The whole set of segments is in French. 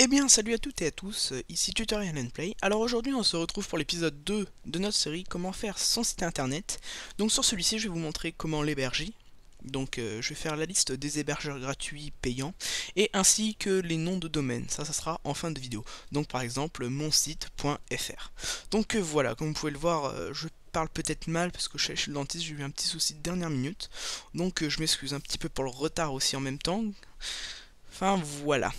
Eh bien salut à toutes et à tous, euh, ici Tutorial and Play. Alors aujourd'hui on se retrouve pour l'épisode 2 de notre série Comment faire son site internet. Donc sur celui-ci je vais vous montrer comment l'héberger, donc euh, je vais faire la liste des hébergeurs gratuits payants et ainsi que les noms de domaine. Ça, ça sera en fin de vidéo. Donc par exemple mon site.fr. Donc euh, voilà, comme vous pouvez le voir, euh, je parle peut-être mal parce que je suis chez le dentiste, j'ai eu un petit souci de dernière minute. Donc je m'excuse un petit peu pour le retard aussi en même temps. Enfin voilà.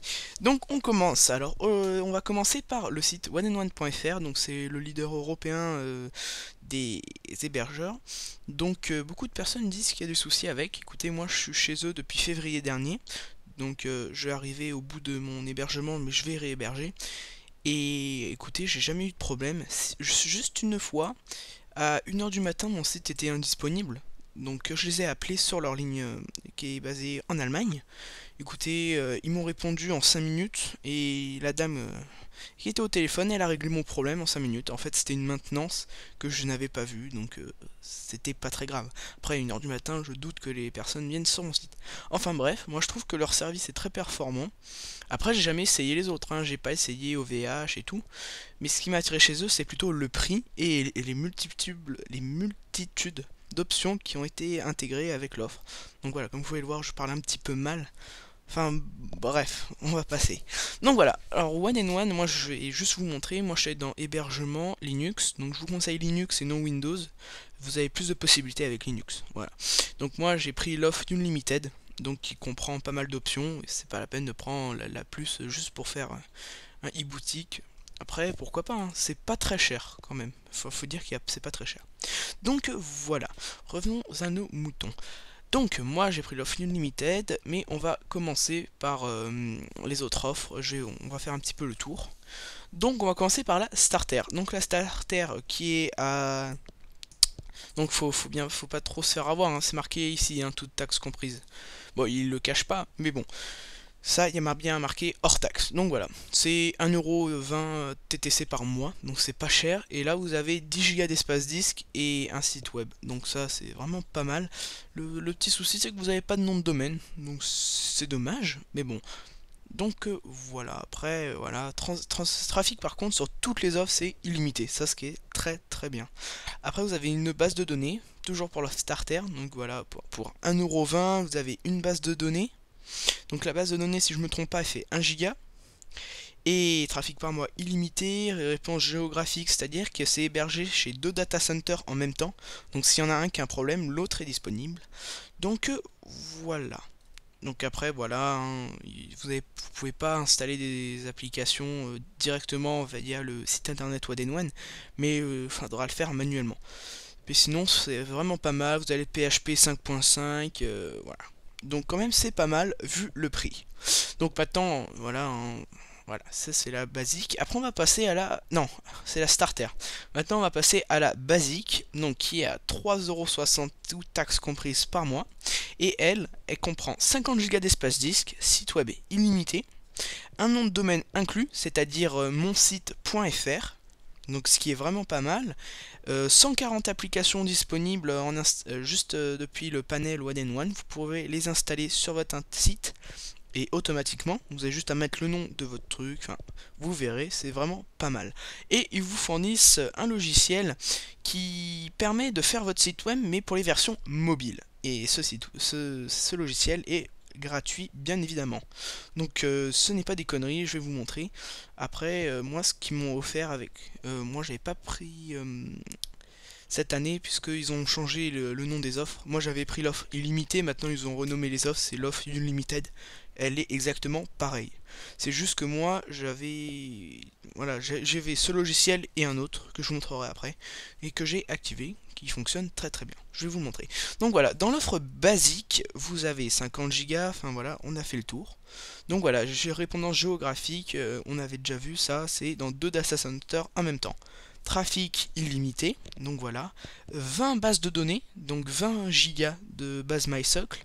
donc on commence. Alors euh, on va commencer par le site oneandone.fr, donc c'est le leader européen euh, des hébergeurs. Donc euh, beaucoup de personnes disent qu'il y a des soucis avec. Écoutez, moi je suis chez eux depuis février dernier. Donc je vais arriver au bout de mon hébergement, mais je vais réhéberger. Et écoutez, j'ai jamais eu de problème. Juste une fois, à 1h du matin, mon site était indisponible. Donc je les ai appelés sur leur ligne qui est basée en Allemagne. Écoutez, euh, ils m'ont répondu en 5 minutes et la dame euh, qui était au téléphone, elle a réglé mon problème en 5 minutes. En fait, c'était une maintenance que je n'avais pas vue, donc euh, c'était pas très grave. Après, 1h du matin, je doute que les personnes viennent sur mon site. Enfin bref, moi je trouve que leur service est très performant. Après, j'ai jamais essayé les autres, hein. j'ai pas essayé OVH et tout. Mais ce qui m'a attiré chez eux, c'est plutôt le prix et les multiples, les multitudes d'options qui ont été intégrées avec l'offre. Donc voilà, comme vous pouvez le voir, je parle un petit peu mal. Enfin bref, on va passer. Donc voilà, alors One and One, moi je vais juste vous montrer, moi je suis dans hébergement Linux, donc je vous conseille Linux et non Windows, vous avez plus de possibilités avec Linux. Voilà. Donc moi j'ai pris l'offre Unlimited, donc qui comprend pas mal d'options, c'est pas la peine de prendre la, la plus juste pour faire un e-boutique, après, pourquoi pas, hein. c'est pas très cher quand même. Faut, faut dire que c'est pas très cher. Donc voilà, revenons à nos moutons. Donc moi j'ai pris l'offre Unlimited, mais on va commencer par euh, les autres offres, on va faire un petit peu le tour. Donc on va commencer par la Starter. Donc la Starter qui est à... Donc faut, faut bien, faut pas trop se faire avoir, hein. c'est marqué ici, hein, toute taxe comprise. Bon, il le cache pas, mais bon ça il y a bien marqué hors taxe. Donc voilà, c'est 1,20€ TTC par mois, donc c'est pas cher. Et là vous avez 10Go d'espace disque et un site web. Donc ça c'est vraiment pas mal. Le, petit souci c'est que vous n'avez pas de nom de domaine, donc c'est dommage, mais bon. Donc euh, voilà, après, euh, voilà, trafic par contre sur toutes les offres c'est illimité, ça ce qui est très très bien. Après vous avez une base de données, toujours pour le starter, donc voilà, pour, pour 1,20€, vous avez une base de données, donc la base de données, si je ne me trompe pas, fait 1 giga. Et trafic par mois illimité, réponse géographique, c'est-à-dire que c'est hébergé chez deux data centers en même temps. Donc s'il y en a un qui a un problème, l'autre est disponible. Donc euh, voilà. Donc après, voilà, hein, vous ne pouvez pas installer des applications euh, directement via le site internet Wadenwan, mais il euh, faudra le faire manuellement. Mais sinon, c'est vraiment pas mal, vous avez PHP 5.5, voilà. Donc quand même c'est pas mal vu le prix. Donc pas tant, voilà, hein, voilà, ça c'est la basique. Après on va passer à la... Non, c'est la starter. Maintenant on va passer à la basique, donc qui est à 3,60€ tout taxes comprises par mois. Et elle, elle comprend 50Go d'espace disque, site web illimité, un nom de domaine inclus, c'est-à-dire euh, mon site.fr, donc ce qui est vraiment pas mal. 140 euh, applications disponibles en euh, juste euh, depuis le panel One One, vous pouvez les installer sur votre site et automatiquement, vous avez juste à mettre le nom de votre truc, vous verrez, c'est vraiment pas mal. Et ils vous fournissent un logiciel qui permet de faire votre site web, mais pour les versions mobiles. Et ce, ce logiciel est gratuit, bien évidemment. Donc euh, ce n'est pas des conneries, je vais vous montrer. Après, euh, moi, ce qu'ils m'ont offert avec... Euh, moi, j'avais pas pris cette année, puisqu'ils ont changé le, le, nom des offres. Moi, j'avais pris l'offre illimitée, maintenant ils ont renommé les offres, c'est l'offre Unlimited elle est exactement pareille. C'est juste que moi, j'avais... Voilà, j'avais ce logiciel et un autre, que je vous montrerai après, et que j'ai activé, qui fonctionne très très bien. Je vais vous montrer. Donc voilà, dans l'offre basique, vous avez 50 go enfin voilà, on a fait le tour. Donc voilà, j'ai répondance géographique, euh, on avait déjà vu ça, c'est dans deux data centers en même temps. Trafic illimité, donc voilà. 20 bases de données, donc 20 gigas de base MySocle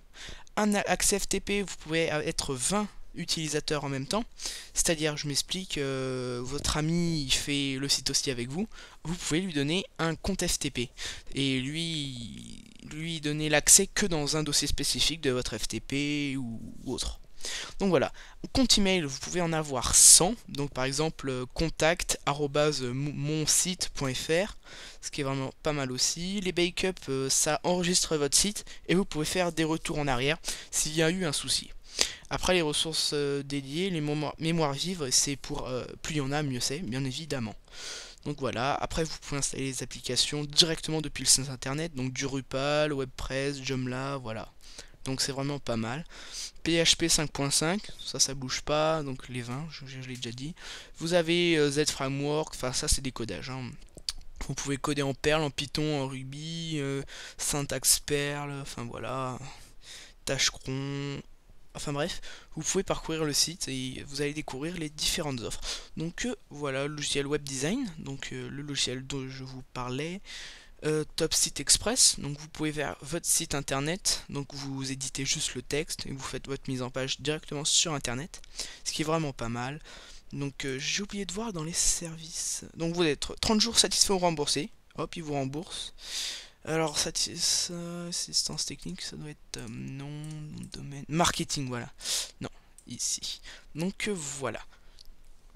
un accès FTP, vous pouvez euh, être 20 utilisateurs en même temps. C'est-à-dire, je m'explique, euh, votre ami il fait le site aussi avec vous, vous pouvez lui donner un compte FTP et lui, lui donner l'accès que dans un dossier spécifique de votre FTP ou autre. Donc voilà, compte email, vous pouvez en avoir 100, donc par exemple euh, contact@monsite.fr, ce qui est vraiment pas mal aussi. Les backups, euh, ça enregistre votre site et vous pouvez faire des retours en arrière s'il y a eu un souci. Après les ressources euh, dédiées, les mémoires vives, c'est pour plus il y en a, mieux c'est, bien évidemment. Donc voilà, après vous pouvez installer les applications directement depuis le site internet, donc du Drupal, WebPress, Joomla, voilà donc c'est vraiment pas mal. PHP 5.5, ça ça bouge pas, donc les 20, je, l'ai déjà dit. Vous avez euh, Z Framework, enfin ça c'est des codages. Hein. Vous pouvez coder en Perl, en Python, en Ruby, euh, syntaxe Perl, enfin voilà, Tachecron, Enfin bref, vous pouvez parcourir le site et vous allez découvrir les différentes offres. Donc euh, voilà, le logiciel web design, donc le logiciel dont je vous parlais, euh, Top Site Express. Donc vous pouvez faire votre site internet. Donc vous éditez juste le texte et vous faites votre mise en page directement sur internet. Ce qui est vraiment pas mal. Donc euh, j'ai oublié de voir dans les services. Donc vous êtes 30 jours satisfait ou remboursé. Hop, il vous rembourse. Alors euh, assistance technique, ça doit être non, domaine. Marketing, voilà. Non, ici. Donc voilà.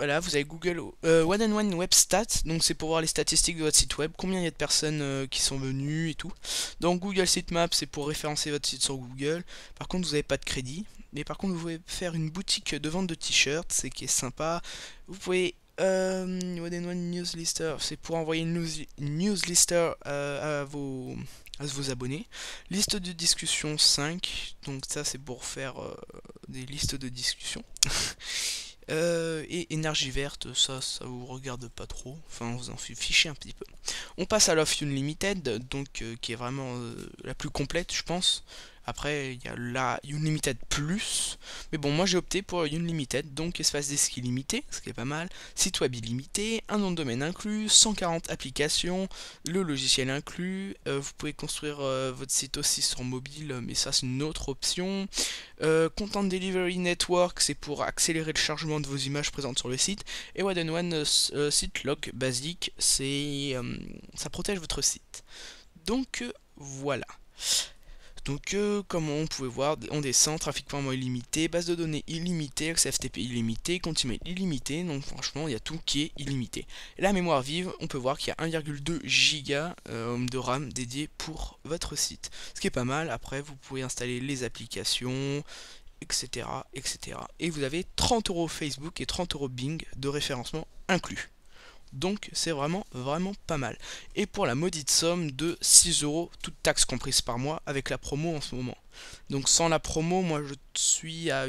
Voilà, vous avez Google euh, One and One Web Stats, donc c'est pour voir les statistiques de votre site web, combien il y a de personnes euh, qui sont venues et tout. Donc Google Sitemap, c'est pour référencer votre site sur Google. Par contre, vous n'avez pas de crédit, mais par contre, vous pouvez faire une boutique de vente de t-shirts, c'est qui est sympa. Vous pouvez euh, One and One Newslister, c'est pour envoyer une, newslister euh, à, vos, à vos abonnés. Liste de discussion 5, donc ça c'est pour faire des listes de discussion. Euh, et énergie verte, ça, ça vous regarde pas trop. Enfin, vous en fichez un petit peu. On passe à l'offre Limited, donc euh, qui est vraiment euh, la plus complète, je pense. Après, il y a la Unlimited Plus. Mais bon, moi j'ai opté pour Unlimited, donc espace disque illimité, ce qui est pas mal. Site web illimité, un nom de domaine inclus, 140 applications, le logiciel inclus. Euh, vous pouvez construire euh, votre site aussi sur mobile, euh, mais ça c'est une autre option. Content Delivery Network, c'est pour accélérer le chargement de vos images présentes sur le site. Et One on One Site Lock basique, c'est ça protège votre site. Donc voilà. Donc euh, comme on pouvait voir, on descend, trafic point illimité, base de données illimitée, XFTP illimité, continuer illimité, donc franchement il y a tout qui est illimité. La mémoire vive, on peut voir qu'il y a 1,2 giga euh, de RAM dédié pour votre site. Ce qui est pas mal, après vous pouvez installer les applications, etc. etc. Et vous avez 30 euros Facebook et 30 euros Bing de référencement inclus. Donc c'est vraiment vraiment pas mal. Et pour la maudite somme de 6 euros, toute taxe comprise par mois, avec la promo en ce moment. Donc sans la promo, moi je suis à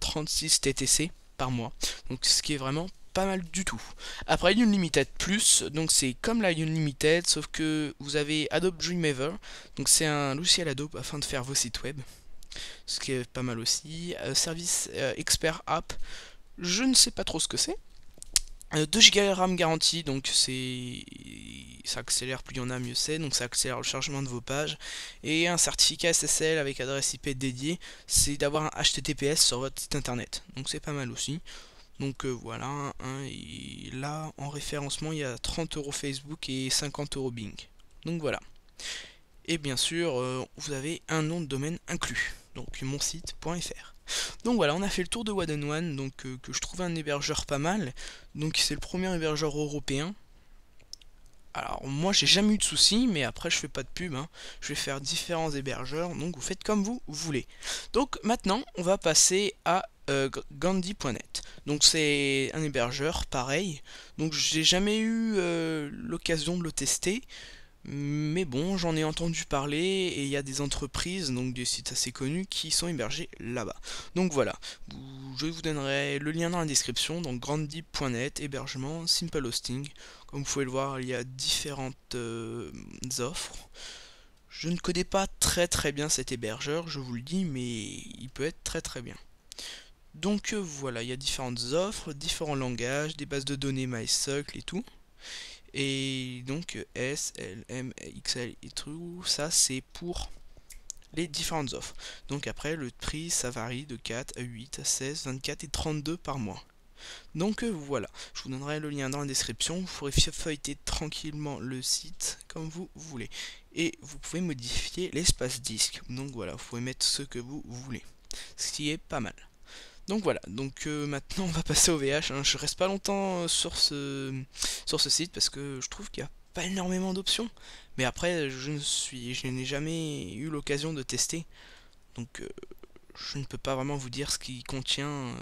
36 TTC par mois. Donc ce qui est vraiment pas mal du tout. Après Unlimited Plus, donc c'est comme la Unlimited, sauf que vous avez Adobe Dreamweaver, donc c'est un logiciel Adobe afin de faire vos sites web, ce qui est pas mal aussi. Euh, service euh, Expert App, je ne sais pas trop ce que c'est, 2 euh, Go de RAM garantie, donc c'est ça accélère, plus il y en a, mieux c'est, donc ça accélère le chargement de vos pages. Et un certificat SSL avec adresse IP dédiée, c'est d'avoir un HTTPS sur votre site internet, donc c'est pas mal aussi. Donc euh, voilà, hein, là en référencement il y a 30 euros Facebook et 50 euros Bing. Donc voilà. Et bien sûr, euh, vous avez un nom de domaine inclus, donc mon site.fr. Donc voilà, on a fait le tour de One One, donc, euh, que je trouvais un hébergeur pas mal. Donc c'est le premier hébergeur européen. Alors moi j'ai jamais eu de soucis, mais après je fais pas de pub, hein. je vais faire différents hébergeurs, donc vous faites comme vous voulez. Donc maintenant on va passer à euh, Gandhi.net. Donc c'est un hébergeur pareil, donc j'ai jamais eu euh, l'occasion de le tester, mais bon, j'en ai entendu parler et il y a des entreprises, donc des sites assez connus, qui sont hébergés là-bas. Donc voilà, je vous donnerai le lien dans la description, donc granddeep.net, hébergement, simple hosting. Comme vous pouvez le voir, il y a différentes euh, offres. Je ne connais pas très très bien cet hébergeur, je vous le dis, mais il peut être très très bien. Donc euh, voilà, il y a différentes offres, différents langages, des bases de données MySQL et tout. Et donc S, L, M, XL et tout, ça c'est pour les différentes offres. Donc après, le prix, ça varie de 4 à 8 à 16, 24 et 32 par mois. Donc euh, voilà, je vous donnerai le lien dans la description, vous pourrez feuilleter tranquillement le site comme vous voulez. Et vous pouvez modifier l'espace disque, donc voilà, vous pouvez mettre ce que vous voulez, ce qui est pas mal. Donc voilà, donc euh, maintenant on va passer au VH. Hein. Je reste pas longtemps euh, sur ce, sur ce site parce que je trouve qu'il n'y a pas énormément d'options. Mais après, je ne suis, je n'ai jamais eu l'occasion de tester. Donc euh, je ne peux pas vraiment vous dire ce qu'il contient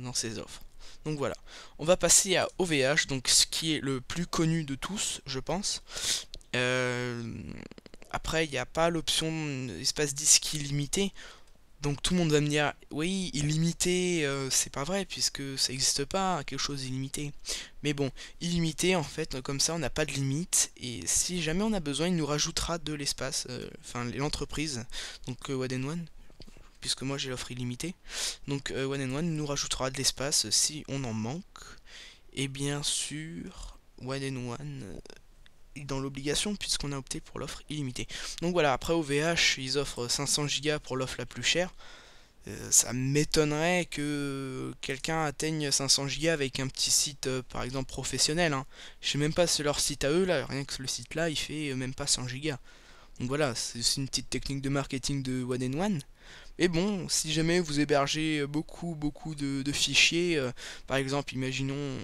dans ces offres. Donc voilà, on va passer à OVH, donc ce qui est le plus connu de tous, je pense. après, il n'y a pas l'option espace disque illimité. Donc tout le monde va me dire, oui, illimité, euh, c'est pas vrai, puisque ça n'existe pas, quelque chose d'illimité. Mais bon, illimité, en fait, comme ça, on n'a pas de limite, et si jamais on a besoin, il nous rajoutera de l'espace, euh, enfin l'entreprise, donc euh, One puisque moi j'ai l'offre illimitée. Donc euh, One and One nous rajoutera de l'espace si on en manque. Et bien sûr, One and One dans l'obligation puisqu'on a opté pour l'offre illimitée. Donc voilà, après OVH, ils offrent 500 Go pour l'offre la plus chère. Euh, ça m'étonnerait que quelqu'un atteigne 500 Go avec un petit site, euh, par exemple, professionnel. Hein. Je sais même pas si leur site à eux, là, rien que le site là, il fait euh, même pas 100 gigas Donc voilà, c'est une petite technique de marketing de One and One. Mais bon, si jamais vous hébergez beaucoup, beaucoup de, fichiers, par exemple, imaginons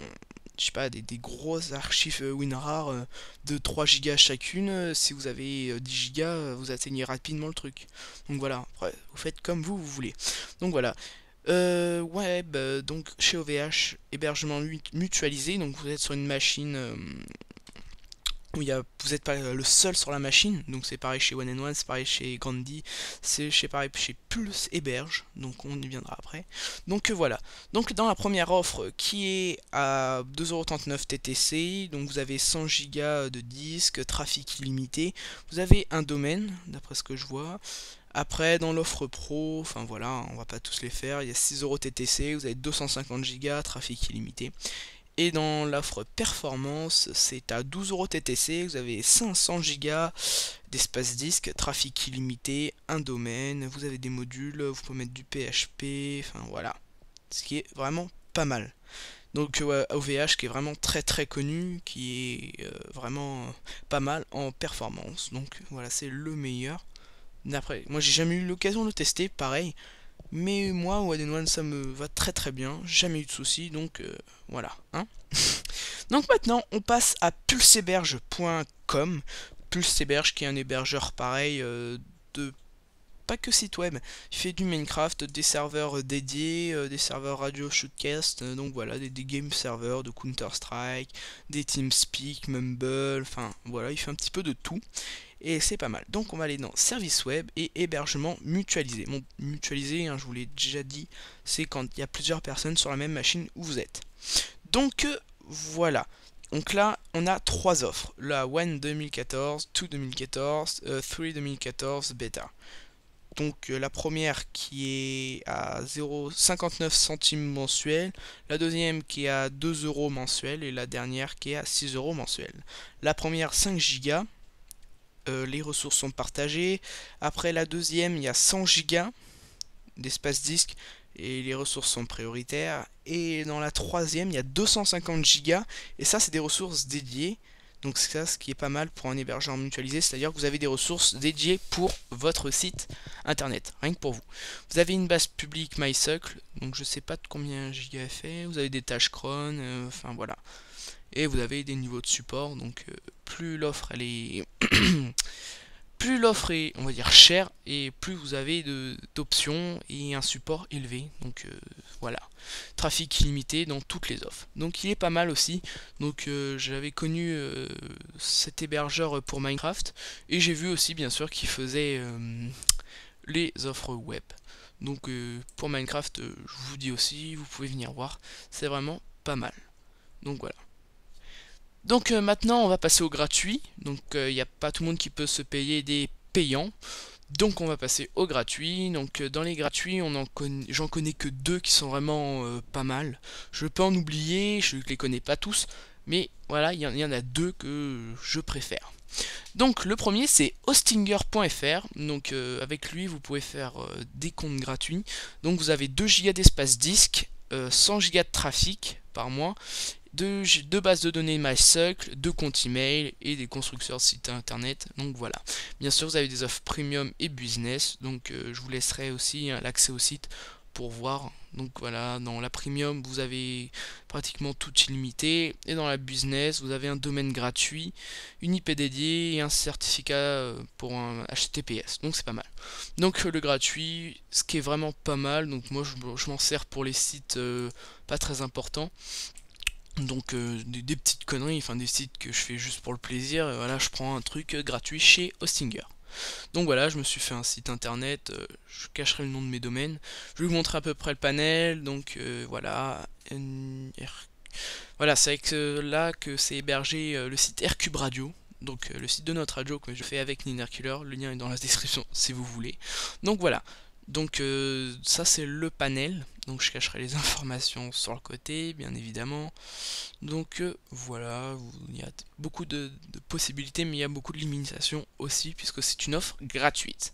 je sais pas, des, gros archives euh, WinRAR euh, de 3 gigas chacune. Euh, si vous avez 10 gigas, vous atteignez rapidement le truc. Donc voilà, vous faites comme vous, vous voulez. Donc voilà. web, donc chez OVH, hébergement mutualisé, donc vous êtes sur une machine vous n'êtes pas euh, le seul sur la machine, donc c'est pareil chez One One, c'est pareil chez Gandhi, c'est chez, pareil chez Pulse héberge, donc on y viendra après. Donc euh, voilà, donc dans la première offre qui est à 2,39€ TTC, donc vous avez 100 Go de disque, trafic illimité, vous avez un domaine, d'après ce que je vois, après, dans l'offre pro, enfin voilà, on va pas tous les faire, il y a 6€ TTC, vous avez 250 Go, trafic illimité. Et dans l'offre performance, c'est à 12 euros TTC, vous avez 500 Go d'espace disque, trafic illimité, un domaine, vous avez des modules, vous pouvez mettre du PHP, enfin voilà. Ce qui est vraiment pas mal. Donc OVH euh, qui est vraiment très très connu, qui est euh, vraiment euh, pas mal en performance. Donc voilà, c'est le meilleur. D'après, moi j'ai jamais eu l'occasion de tester, pareil, mais moi, à ça me va très très bien, jamais eu de soucis, donc euh, voilà. Hein. donc maintenant, on passe à pulseberge.com, pulsehéberge qui est un hébergeur pareil euh, de pas que site web, il fait du Minecraft, des serveurs euh, dédiés, euh, des serveurs radio shootcast, euh, donc voilà, des, game servers de Counter-Strike, des TeamSpeak, Mumble, enfin voilà, il fait un petit peu de tout. Et c'est pas mal. Donc on va aller dans service web et hébergement mutualisé. Bon, mutualisé, hein, je vous l'ai déjà dit, c'est quand il y a plusieurs personnes sur la même machine où vous êtes. Donc voilà. Donc là, on a trois offres. La One 2014, 2 2014, 3 2014 Beta. Donc euh, la première qui est à 0,59 centimes mensuels, la deuxième qui est à 2 euros mensuels et la dernière qui est à 6 euros mensuels. La première 5 gigas, euh, les ressources sont partagées. Après la deuxième, il y a 100 gigas d'espace disque et les ressources sont prioritaires. Et dans la troisième, il y a 250 gigas et ça c'est des ressources dédiées donc c'est ça ce qui est pas mal pour un hébergeur mutualisé, c'est-à-dire que vous avez des ressources dédiées pour votre site internet, rien que pour vous. Vous avez une base publique MySuckle, donc je sais pas de combien giga fait, vous avez des tâches cron, euh, enfin voilà. Et vous avez des niveaux de support, donc euh, plus l'offre elle est plus l'offre est, on va dire, chère, et plus vous avez d'options et un support élevé. Donc euh, voilà, trafic illimité dans toutes les offres. Donc il est pas mal aussi. Donc euh, j'avais connu euh, cet hébergeur pour Minecraft, et j'ai vu aussi bien sûr qu'il faisait les offres web. Donc pour Minecraft, je vous dis aussi, vous pouvez venir voir, c'est vraiment pas mal. Donc voilà. Donc euh, maintenant on va passer au gratuit, donc il euh, n'y a pas tout le monde qui peut se payer des payants, donc on va passer au gratuit, donc euh, dans les gratuits j'en connais que deux qui sont vraiment pas mal, je peux en oublier, je ne les connais pas tous, mais voilà il y, y, en a deux que je préfère. Donc le premier c'est hostinger.fr, donc avec lui vous pouvez faire des comptes gratuits, donc vous avez 2 Go d'espace disque, 100 Go de trafic par mois deux, deux bases de données MySQL, deux comptes email et des constructeurs de sites internet. Donc voilà. Bien sûr, vous avez des offres premium et business. Donc euh, je vous laisserai aussi hein, l'accès au site pour voir. Donc voilà, dans la premium, vous avez pratiquement tout illimité. Et dans la business, vous avez un domaine gratuit, une IP dédiée et un certificat euh, pour un HTTPS. Donc c'est pas mal. Donc euh, le gratuit, ce qui est vraiment pas mal. Donc moi, je, m'en sers pour les sites pas très importants. Donc euh, des, petites conneries, enfin des sites que je fais juste pour le plaisir, euh, voilà, je prends un truc euh, gratuit chez Hostinger. Donc voilà, je me suis fait un site internet, je cacherai le nom de mes domaines, je vais vous montrer à peu près le panel, donc voilà, voilà, c'est avec là que c'est hébergé le site Aircube Radio, donc le site de notre radio que je fais avec Nina le lien est dans la description si vous voulez. Donc voilà, donc euh, ça c'est le panel, donc je cacherai les informations sur le côté bien évidemment. Donc euh, voilà, il y a beaucoup de, possibilités mais il y a beaucoup de limitations aussi puisque c'est une offre gratuite.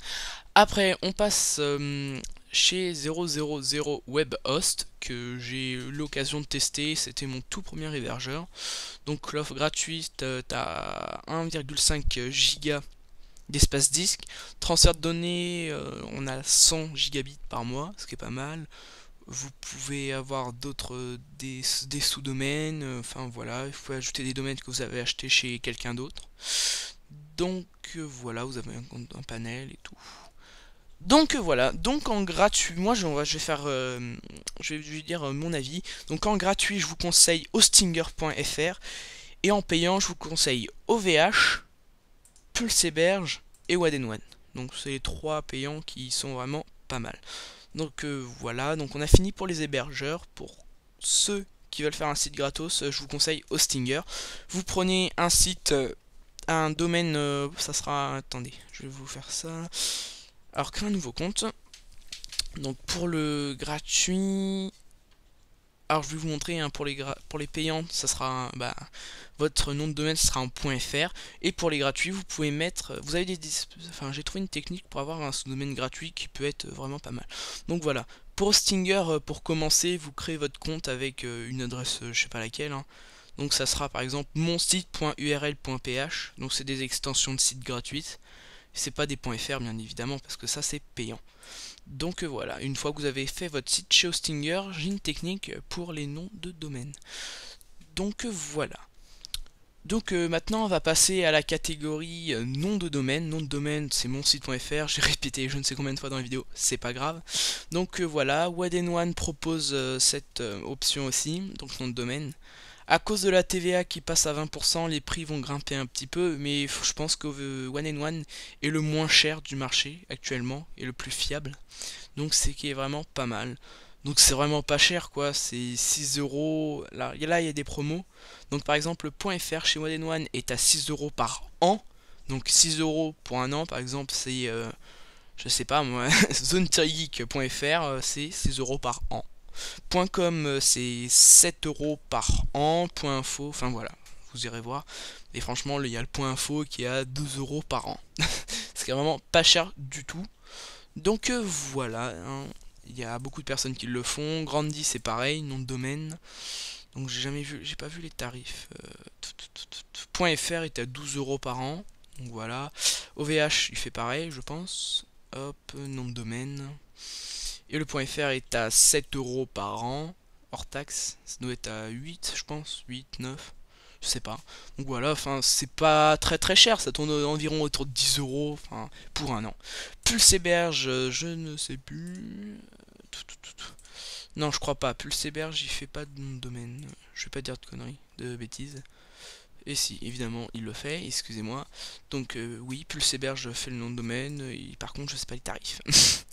Après on passe euh, chez 000 Webhost que j'ai eu l'occasion de tester, c'était mon tout premier hébergeur. Donc l'offre gratuite, tu as 1,5 giga d'espace disque. Transfert de données, euh, on a 100 gigabits par mois, ce qui est pas mal. Vous pouvez avoir d'autres des, sous-domaines, euh, enfin voilà, il faut ajouter des domaines que vous avez achetés chez quelqu'un d'autre. Donc euh, voilà, vous avez un, un, panel et tout. Donc voilà, donc en gratuit, moi je, vais faire, je, vais, dire mon avis. Donc en gratuit, je vous conseille hostinger.fr et en payant, je vous conseille OVH, Pulse héberge et and One. Donc c'est les trois payants qui sont vraiment pas mal. Donc euh, voilà, donc on a fini pour les hébergeurs. Pour ceux qui veulent faire un site gratos, euh, je vous conseille Hostinger. Vous prenez un site, euh, un domaine, ça sera... Attendez, je vais vous faire ça. Alors, créer un nouveau compte. Donc pour le gratuit, alors je vais vous montrer hein, pour, les pour les payants ça sera bah, votre nom de domaine sera un .fr et pour les gratuits vous pouvez mettre euh, vous avez des enfin j'ai trouvé une technique pour avoir un sous-domaine gratuit qui peut être euh, vraiment pas mal donc voilà pour Stinger euh, pour commencer vous créez votre compte avec une adresse je sais pas laquelle hein. donc ça sera par exemple mon site.url.ph donc c'est des extensions de sites gratuites c'est pas des .fr bien évidemment parce que ça c'est payant donc euh, voilà, une fois que vous avez fait votre site chez Hostinger, j'ai une technique pour les noms de domaine. Donc euh, voilà. Donc euh, maintenant on va passer à la catégorie nom de domaine. Nom de domaine c'est mon site.fr, j'ai répété je ne sais combien de fois dans la vidéo, c'est pas grave. Donc voilà, Waden propose cette option aussi, donc nom de domaine à cause de la TVA qui passe à 20%, les prix vont grimper un petit peu, mais je pense que euh, One and One est le moins cher du marché actuellement et le plus fiable. Donc c'est qui est vraiment pas mal. Donc c'est vraiment pas cher quoi, c'est 6 euros. Là il y a des promos. Donc par exemple le .fr chez One and One est à 6 euros par an. Donc 6 euros pour un an par exemple c'est euh, je sais pas moi ZoneTierGeek.fr euh, c'est 6 euros par an. .com, euh, c'est 7 euros par an. Point .info, enfin voilà, vous irez voir. Et franchement, il y a le point .info qui est à 12€ euros par an. c'est vraiment pas cher du tout. Donc euh, voilà, hein. il y a beaucoup de personnes qui le font. Grandi, c'est pareil, nom de domaine. Donc j'ai jamais vu, j'ai pas vu les tarifs. Euh, .fr est à 12 euros par an. Donc voilà. OVH, il fait pareil, je pense. Hop, nom de domaine. Et le .fr est à 7 euros par an, hors taxe. Ça doit être à 8, je pense. 8, 9, je sais pas. Donc voilà, enfin, c'est pas très très cher. Ça tourne environ autour de 10 euros pour un an. Pulse héberge, euh, je, ne sais plus. Non, je crois pas. Pulse héberge, il fait pas de nom de domaine. Je vais pas dire de conneries, de bêtises. Et si, évidemment, il le fait, excusez-moi. Donc euh, oui, Pulse héberge fait le nom de domaine. par contre, je sais pas les tarifs.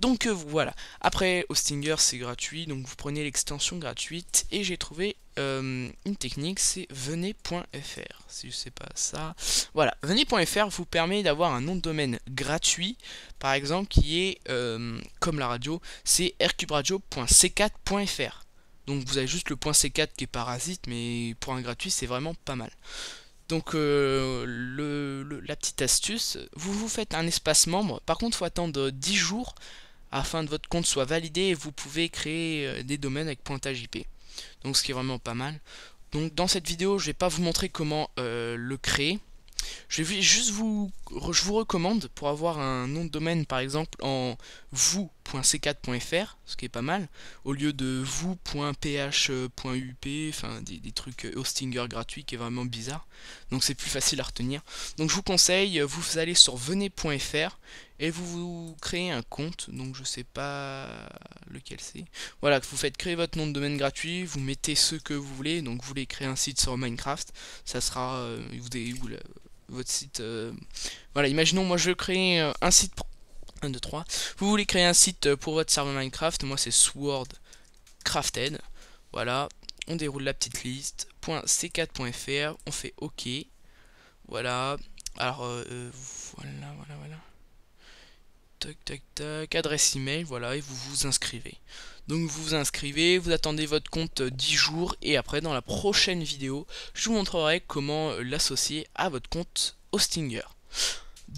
Donc euh, voilà. Après, Hostinger c'est gratuit, donc vous prenez l'extension gratuite. Et j'ai trouvé euh, une technique, c'est venez.fr. Si je sais pas ça. Voilà, venez.fr vous permet d'avoir un nom de domaine gratuit, par exemple, qui est, euh, comme la radio, c'est rcubradio.c4.fr. Donc vous avez juste le point .c4 qui est parasite, mais pour un gratuit, c'est vraiment pas mal. Donc le, la petite astuce, vous vous faites un espace membre, par contre il faut attendre 10 jours afin que votre compte soit validé vous pouvez créer euh, des domaines avec pointage IP. Donc ce qui est vraiment pas mal. Donc dans cette vidéo, je vais pas vous montrer comment euh, le créer. Je vais juste vous, je vous recommande pour avoir un nom de domaine par exemple en vous c4.fr, ce qui est pas mal, au lieu de vous.ph.up, euh, enfin des, trucs euh, hostinger gratuit qui est vraiment bizarre, donc c'est plus facile à retenir. Donc je vous conseille, euh, vous allez sur venez.fr et vous, vous créez un compte, donc je sais pas lequel c'est. Voilà, vous faites créer votre nom de domaine gratuit, vous mettez ce que vous voulez, donc vous voulez créer un site sur Minecraft, ça sera, votre site, voilà, imaginons moi je veux créer un site pour 1, 2, 3. Vous voulez créer un site euh, pour votre serveur Minecraft, moi c'est Sword Voilà, on déroule la petite liste. .c4.fr, on fait OK. Voilà, alors euh, euh, voilà, voilà, voilà. Tac, tac, tac, adresse email, voilà, et vous vous inscrivez. Donc vous vous inscrivez, vous attendez votre compte 10 jours, et après, dans la prochaine vidéo, je vous montrerai comment l'associer à votre compte Hostinger.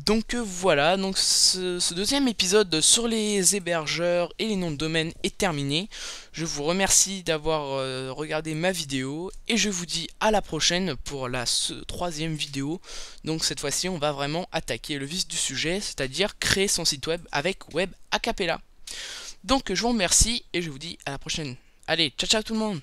Donc euh, voilà, donc ce, deuxième épisode sur les hébergeurs et les noms de domaine est terminé. Je vous remercie d'avoir euh, regardé ma vidéo et je vous dis à la prochaine pour la troisième vidéo. Donc cette fois-ci on va vraiment attaquer le vif du sujet, c'est-à-dire créer son site web avec Web Cappella. Donc je vous remercie et je vous dis à la prochaine. Allez, ciao ciao tout le monde